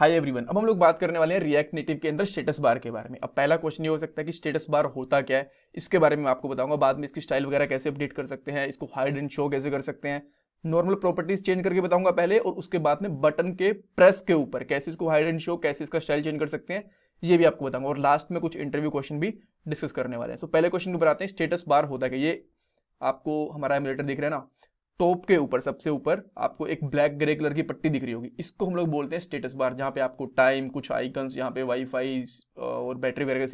Hi everyone अब हम लोग बात करने वाले हैं रिएक्ट नेटिव के अंदर स्टेटस बार के बारे में अब पहला क्वेश्चन ये हो सकता है कि स्टेटस बार होता क्या है इसके बारे में मैं आपको बताऊंगा बाद में इसकी स्टाइल वगैरह कैसे अपडेट कर सकते हैं इसको हाइड एंड शो कैसे कर सकते हैं नॉर्मल प्रॉपर्टीज चेंज करके बताऊंगा पहले और उसके बाद में बटन के प्रेस के ऊपर कैसे इसको हाइड एंड शो कैसे इसका स्टाइल चेंज कर सकते हैं ये भी आपको बताऊंगा और लास्ट में कुछ इंटरव्यू क्वेश्चन भी डिस्कस करने वाले हैं सो पहले क्वेश्चन के ऊपर आते हैं स्टेटस बार होता है ये आपको हमारा एमलेटर दिख रहा है ना टॉप के ऊपर सबसे ऊपर आपको एक ब्लैक ग्रे कलर की पट्टी दिख रही होगी इसको हम लोग बोलते हैं स्टेटस बार जहाँ पे आपको टाइम कुछ आइकन्स यहाँ पे वाईफाई और बैटरी वगैरह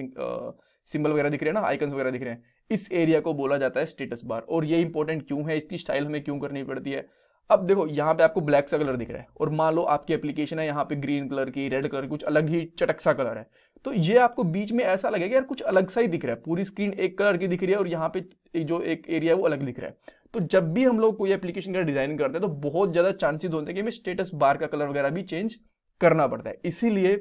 सिंबल वगैरह दिख रहे हैं ना आइकन्स वगैरह दिख रहे हैं इस एरिया को बोला जाता है स्टेटस बार और ये इंपॉर्टेंट क्यों है इसकी स्टाइल हमें क्यों करनी पड़ती है अब देखो यहाँ पे आपको ब्लैक सा कलर दिख रहा है और मान लो आपकी एप्लीकेशन है यहाँ पे ग्रीन कलर की रेड कलर की कुछ अलग ही चटक सा कलर है तो ये आपको बीच में ऐसा लगेगा यार कुछ अलग सा ही दिख रहा है पूरी स्क्रीन एक कलर की दिख रही है और यहाँ पे जो एक एरिया है वो अलग दिख रहा है तो जब भी हम लोग कोई एप्लीकेशन का डिज़ाइन करते हैं तो बहुत ज़्यादा चांसेस होते हैं कि हमें स्टेटस बार का कलर वगैरह भी चेंज करना पड़ता है इसीलिए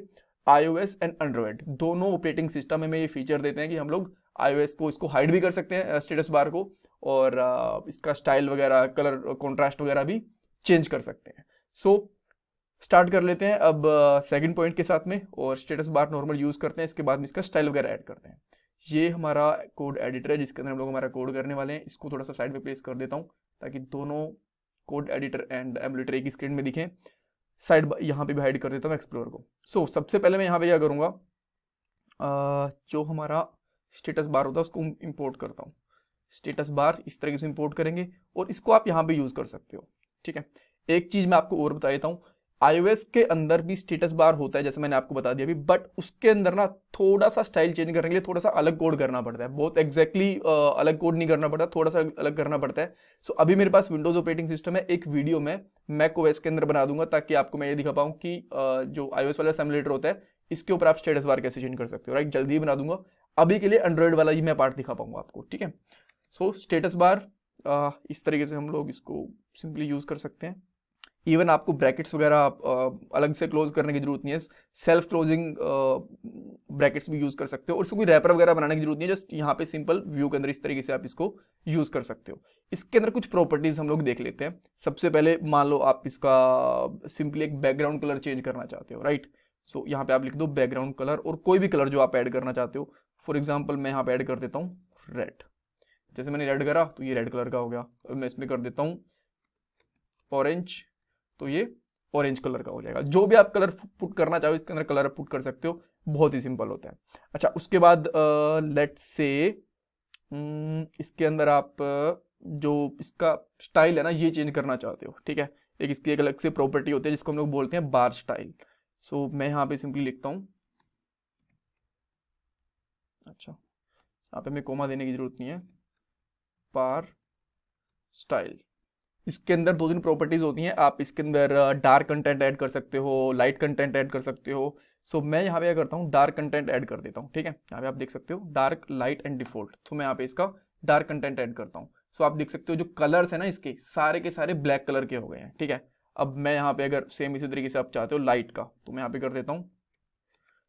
आईओएस एंड एंड्रॉयड दोनों ऑपरेटिंग सिस्टम हमें ये फीचर देते हैं कि हम लोग आईओएस को इसको हाइड भी कर सकते हैं स्टेटस बार को और इसका स्टाइल वगैरह कलर कॉन्ट्रास्ट वगैरह भी चेंज कर सकते हैं सो so, स्टार्ट कर लेते हैं अब सेकंड पॉइंट के साथ में और स्टेटस बार नॉर्मल यूज़ करते हैं इसके बाद में इसका स्टाइल वगैरह ऐड करते हैं ये हमारा कोड एडिटर है जिसके अंदर हम लोग हमारा कोड करने वाले हैं इसको थोड़ा सा साइड पे प्लेस कर देता हूँ ताकि दोनों कोड एडिटर एंड एमुलेटर एक स्क्रीन में दिखें साइड यहाँ पे भी हाइड कर देता हूँ एक्सप्लोर को सो so, सबसे पहले मैं यहाँ पे क्या करूँगा जो हमारा स्टेटस बार होता है उसको इम्पोर्ट करता हूँ स्टेटस बार इस तरीके से इम्पोर्ट करेंगे और इसको आप यहाँ पे यूज़ कर सकते हो ठीक है एक चीज़ मैं आपको और बता देता हूँ आईओएस के अंदर भी स्टेटस बार होता है जैसे मैंने आपको बता दिया अभी बट उसके अंदर ना थोड़ा सा स्टाइल चेंज करने के लिए थोड़ा सा अलग कोड करना पड़ता है बहुत एग्जैक्टली exactly, अलग कोड नहीं करना पड़ता थोड़ा सा अलग करना पड़ता है सो so, अभी मेरे पास विंडोज ऑपरेटिंग सिस्टम है एक वीडियो में मैक ओएस के अंदर बना दूंगा ताकि आपको मैं ये दिखा पाऊँ कि जो आई वाला सिमुलेटर होता है इसके ऊपर आप स्टेटस बार कैसे चेंज कर सकते हो राइट जल्दी ही बना दूंगा अभी के लिए एंड्रॉयड वाला ही मैं पार्ट दिखा पाऊंगा आपको ठीक है सो स्टेटस बार इस तरीके से हम लोग इसको सिंपली यूज़ कर सकते हैं इवन आपको ब्रैकेट्स वगैरह आप अलग से क्लोज करने की जरूरत नहीं है सेल्फ क्लोजिंग ब्रैकेट्स भी यूज़ कर सकते हो और उसको कोई रैपर वगैरह बनाने की जरूरत नहीं है जस्ट यहाँ पे सिंपल व्यू के अंदर इस तरीके से आप इसको यूज़ कर सकते हो इसके अंदर कुछ प्रॉपर्टीज़ हम लोग देख लेते हैं सबसे पहले मान लो आप इसका सिंपली एक बैकग्राउंड कलर चेंज करना चाहते हो राइट सो यहाँ पे आप लिख दो बैकग्राउंड कलर और कोई भी कलर जो आप ऐड करना चाहते हो फॉर एग्जाम्पल मैं यहाँ पे ऐड कर देता हूँ रेड जैसे मैंने रेड करा तो ये रेड कलर का हो गया मैं इसमें कर देता हूँ ऑरेंज तो ये ऑरेंज कलर का हो जाएगा जो भी आप कलर पुट करना चाहो इसके अंदर कलर पुट कर सकते हो बहुत ही सिंपल होता है अच्छा उसके बाद लेट से हम्म, इसके अंदर आप जो इसका स्टाइल है ना ये चेंज करना चाहते हो ठीक है एक इसकी एक अलग से प्रॉपर्टी होती है जिसको हम लोग बोलते हैं बार स्टाइल सो so, मैं यहाँ पे सिंपली लिखता हूँ अच्छा यहाँ पे हमें कोमा देने की जरूरत नहीं है बार स्टाइल इसके अंदर दो तीन प्रॉपर्टीज़ होती हैं आप इसके अंदर डार्क कंटेंट ऐड कर सकते हो लाइट कंटेंट ऐड कर सकते हो सो so, मैं यहाँ पे क्या करता हूँ डार्क कंटेंट ऐड कर देता हूँ ठीक है यहाँ पे आप देख सकते हो डार्क लाइट एंड डिफॉल्ट तो मैं यहाँ पे इसका डार्क कंटेंट ऐड करता हूँ सो so, आप देख सकते हो जो कलर्स है ना इसके सारे के सारे ब्लैक कलर के हो गए हैं ठीक है अब मैं यहाँ पे अगर सेम इसी तरीके से आप चाहते हो लाइट का तो मैं यहाँ पे कर देता हूँ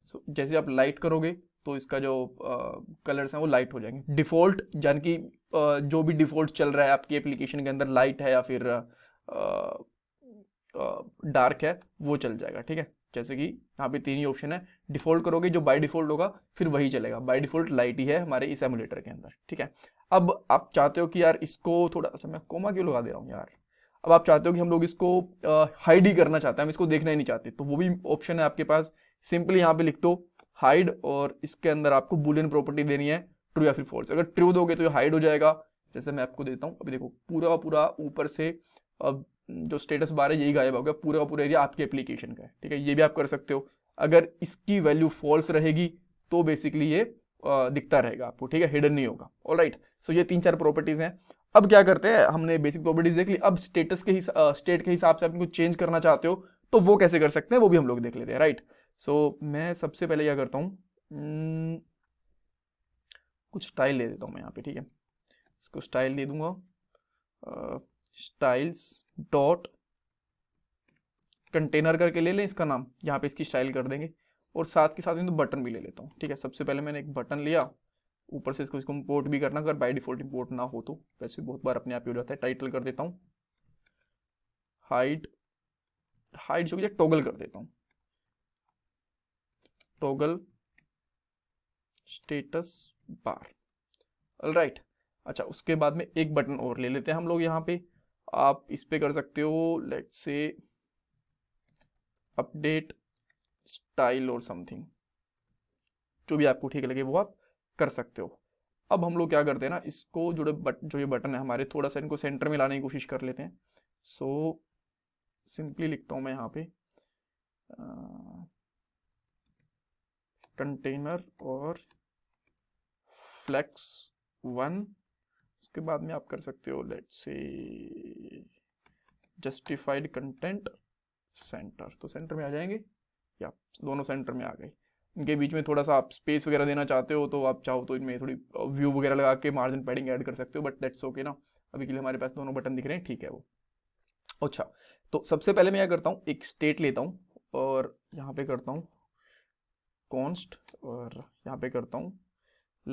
सो so, जैसे आप लाइट करोगे तो इसका जो कलर्स हैं वो लाइट हो जाएंगे डिफॉल्ट यानी कि जो भी डिफ़ॉल्ट चल रहा है आपकी एप्लीकेशन के अंदर लाइट है या फिर डार्क है वो चल जाएगा ठीक है जैसे कि यहाँ पे तीन ही ऑप्शन है डिफ़ॉल्ट करोगे जो बाय डिफ़ॉल्ट होगा फिर वही चलेगा बाय डिफ़ॉल्ट लाइट ही है हमारे इस एमुलेटर के अंदर ठीक है अब आप चाहते हो कि यार इसको थोड़ा सा अच्छा मैं कोमा क्यों लगा दे रहा हूँ यार अब आप चाहते हो कि हम लोग इसको हाइड ही करना चाहते हैं हम इसको देखना ही नहीं चाहते तो वो भी ऑप्शन है आपके पास सिंपली यहाँ पे लिख दो हाइड और इसके अंदर आपको बुलियन प्रॉपर्टी देनी है ट्रू या फिर फॉल्स अगर ट्रू दोगे तो ये हाइड हो जाएगा जैसे मैं आपको देता हूँ अभी देखो पूरा पूरा ऊपर से अब जो स्टेटस बार है यही गायब हो गया पूरा पूरा एरिया आपके एप्लीकेशन का है ठीक है ये भी आप कर सकते हो अगर इसकी वैल्यू फॉल्स रहेगी तो बेसिकली ये दिखता रहेगा आपको ठीक है हिडन नहीं होगा ऑल राइट सो ये तीन चार प्रॉपर्टीज हैं अब क्या करते हैं हमने बेसिक प्रॉपर्टीज देख ली अब स्टेटस के स्टेट के हिसाब से आप इनको चेंज करना चाहते हो तो वो कैसे कर सकते हैं वो भी हम लोग देख लेते हैं राइट सो मैं सबसे पहले क्या करता हूँ hmm, कुछ स्टाइल दे देता हूँ मैं यहाँ पे ठीक है इसको स्टाइल दे दूंगा स्टाइल्स डॉट कंटेनर करके ले लें इसका नाम यहाँ पे इसकी स्टाइल कर देंगे और साथ के साथ में तो बटन भी ले लेता हूँ ठीक है सबसे पहले मैंने एक बटन लिया ऊपर से इसको इसको इम्पोर्ट भी करना अगर कर, बाई डिफॉल्ट इम्पोर्ट ना हो तो वैसे बहुत बार अपने आप ही हो जाता है टाइटल कर देता हूँ हाइट हाइट जो कि टोगल कर देता हूँ टोगल स्टेटस बार राइट अच्छा उसके बाद में एक बटन और ले लेते हैं हम लोग यहाँ पे आप इस पे कर सकते हो लेट से अपडेट स्टाइल और समथिंग जो भी आपको ठीक लगे वो आप कर सकते हो अब हम लोग क्या करते हैं ना इसको जो बट जो ये बटन है हमारे थोड़ा सा इनको सेंटर में लाने की कोशिश कर लेते हैं सो so, सिंपली लिखता हूँ मैं यहाँ पे कंटेनर और फ्लैक्स वन उसके बाद में आप कर सकते हो लेट से जस्टिफाइड कंटेंट सेंटर तो सेंटर में आ जाएंगे या दोनों सेंटर में आ गए इनके बीच में थोड़ा सा आप स्पेस वगैरह देना चाहते हो तो आप चाहो तो इनमें थोड़ी व्यू वगैरह लगा के मार्जिन पैडिंग ऐड कर सकते हो बट दैट्स ओके ना अभी के लिए हमारे पास दोनों बटन दिख रहे हैं ठीक है वो अच्छा तो सबसे पहले मैं क्या करता हूँ एक स्टेट लेता हूँ और यहाँ पे करता हूँ कॉन्स्ट और यहाँ पे करता हूँ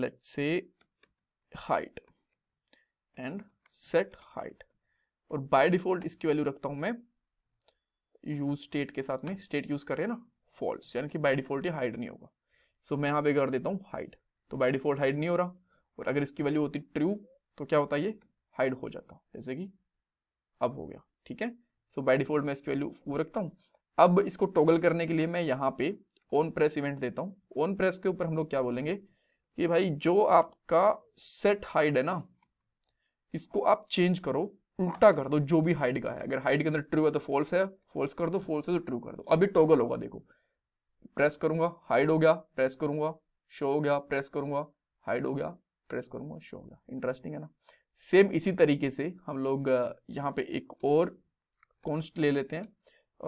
let's say height and set height और by default इसकी value रखता हूँ मैं use state के साथ में state use कर रहे हैं ना false यानी कि by default ही height नहीं होगा सो so, मैं यहाँ पे कर देता हूँ height तो by default height नहीं हो रहा और अगर इसकी value होती true तो क्या होता ये hide हो जाता जैसे कि अब हो गया ठीक है सो बाय डिफॉल्ट मैं इसकी वैल्यू वो रखता हूँ अब इसको टॉगल करने के लिए मैं यहाँ पे ऑन प्रेस इवेंट देता हूँ ऑन प्रेस के ऊपर हम लोग क्या बोलेंगे कि भाई जो आपका सेट हाइड है ना इसको आप चेंज करो उल्टा कर दो जो भी हाइड का है अगर हाइड के अंदर ट्रू है तो फॉल्स है फॉल्स कर दो फॉल्स है तो ट्रू कर दो अभी टॉगल होगा देखो प्रेस करूंगा हाइड हो गया प्रेस करूंगा शो हो गया प्रेस करूंगा हाइड हो गया प्रेस करूंगा शो हो गया इंटरेस्टिंग है ना सेम इसी तरीके से हम लोग यहाँ पे एक और कॉन्स्ट ले लेते हैं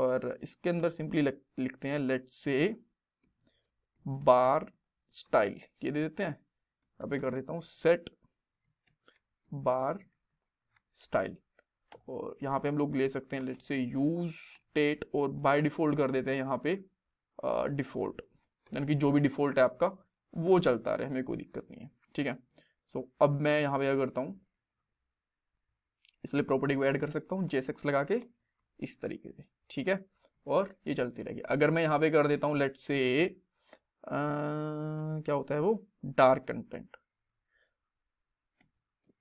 और इसके अंदर सिंपली लिखते हैं लेट से बार स्टाइल ये दे देते हैं अब कर देता हूँ सेट बार स्टाइल और यहाँ पे हम लोग ले सकते हैं लेट से यूज स्टेट और बाय डिफॉल्ट कर देते हैं यहाँ पे डिफॉल्ट यानी कि जो भी डिफॉल्ट है आपका वो चलता रहे हमें कोई दिक्कत नहीं है ठीक है सो so, अब मैं यहाँ पे क्या करता हूँ इसलिए प्रॉपर्टी को ऐड कर सकता हूँ जेसेक्स लगा के इस तरीके से ठीक है और ये चलती रहेगी अगर मैं यहाँ पे कर देता हूँ लेट से क्या होता है वो डार्क कंटेंट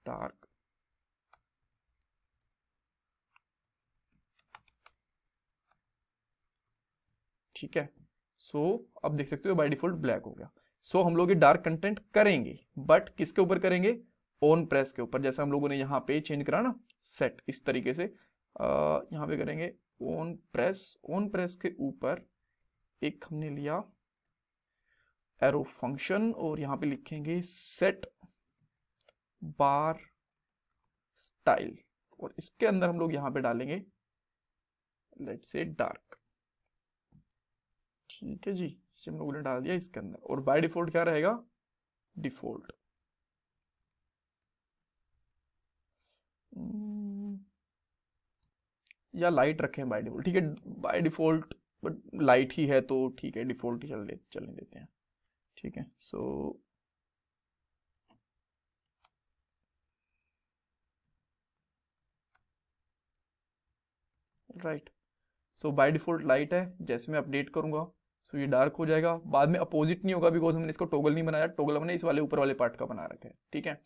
डार्क ठीक है सो so, अब देख सकते हो बाय डिफॉल्ट ब्लैक हो गया सो so, हम लोग ये डार्क कंटेंट करेंगे बट किसके ऊपर करेंगे ऑन प्रेस के ऊपर जैसे हम लोगों ने यहां पे चेंज करा ना सेट इस तरीके से आ, यहाँ पे करेंगे ऑन प्रेस ऑन प्रेस के ऊपर एक हमने लिया एरो फंक्शन और यहां पे लिखेंगे सेट बार स्टाइल और इसके अंदर हम लोग यहां पे डालेंगे लेट से डार्क ठीक है जी हम लोगों ने डाल दिया इसके अंदर और बाय डिफॉल्ट क्या रहेगा डिफॉल्ट hmm. या लाइट रखें बाय डिफॉल्ट ठीक है बाय डिफॉल्ट बट लाइट ही है तो ठीक है डिफॉल्ट ही चल चलने देते हैं ठीक है so right so by default light है जैसे मैं अपडेट करूंगा सो so ये डार्क हो जाएगा बाद में अपोजिट नहीं होगा बिकॉज हमने इसको टोगल नहीं बनाया टोगल हमने इस वाले ऊपर वाले पार्ट का बना रखा है ठीक है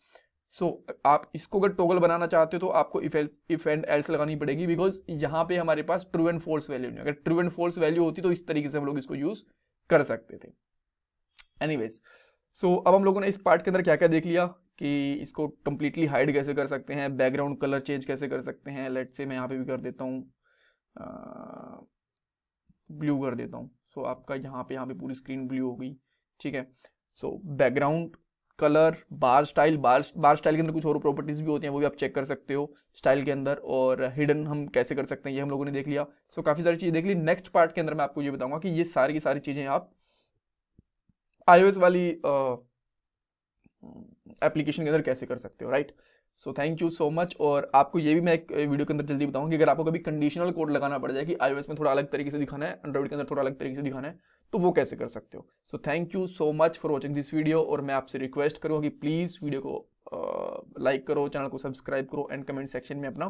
सो so, आप इसको अगर टोगल बनाना चाहते हो तो आपको इफ एंड एल्स लगानी पड़ेगी बिकॉज यहाँ पे हमारे पास ट्रू एंड फोर्स वैल्यू नहीं अगर ट्रू एंड फोर्स वैल्यू होती तो इस तरीके से हम लोग इसको यूज़ कर सकते थे एनीवेज सो अब हम लोगों ने इस पार्ट के अंदर क्या क्या देख लिया कि इसको कम्प्लीटली हाइड कैसे कर सकते हैं बैकग्राउंड कलर चेंज कैसे कर सकते हैं लेट से मैं यहाँ पे भी कर देता हूँ ब्लू कर देता हूँ सो so, आपका यहाँ पे यहाँ पे पूरी स्क्रीन ब्लू हो गई ठीक है so background colour bar style bar bar style के अंदर कुछ और प्रॉपर्टीज़ भी होती हैं वो भी आप चेक कर सकते हो स्टाइल के अंदर और हिडन हम कैसे कर सकते हैं ये हम लोगों ने देख लिया सो so, काफ़ी सारी चीज़ें देख ली नेक्स्ट पार्ट के अंदर मैं आपको ये बताऊंगा कि ये सारी की सारी चीज़ें आप आईओएस वाली एप्लीकेशन के अंदर कैसे कर सकते हो right so thank you so much और आपको ये भी मैं एक वीडियो के अंदर जल्दी कि अगर आपको कभी कंडीशनल कोड लगाना पड़ जाए कि आईओएस में थोड़ा अलग तरीके से दिखाना है एंड्रॉइड के अंदर थोड़ा अलग तरीके से दिखाना है तो वो कैसे कर सकते हो so thank you so much for watching this video और मैं आपसे रिक्वेस्ट करूँगा कि प्लीज़ वीडियो को लाइक uh, करो चैनल को सब्सक्राइब करो एंड कमेंट सेक्शन में अपना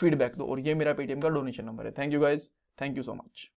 फीडबैक दो और ये मेरा पेटीएम का डोनेशन नंबर है thank you guys thank you so much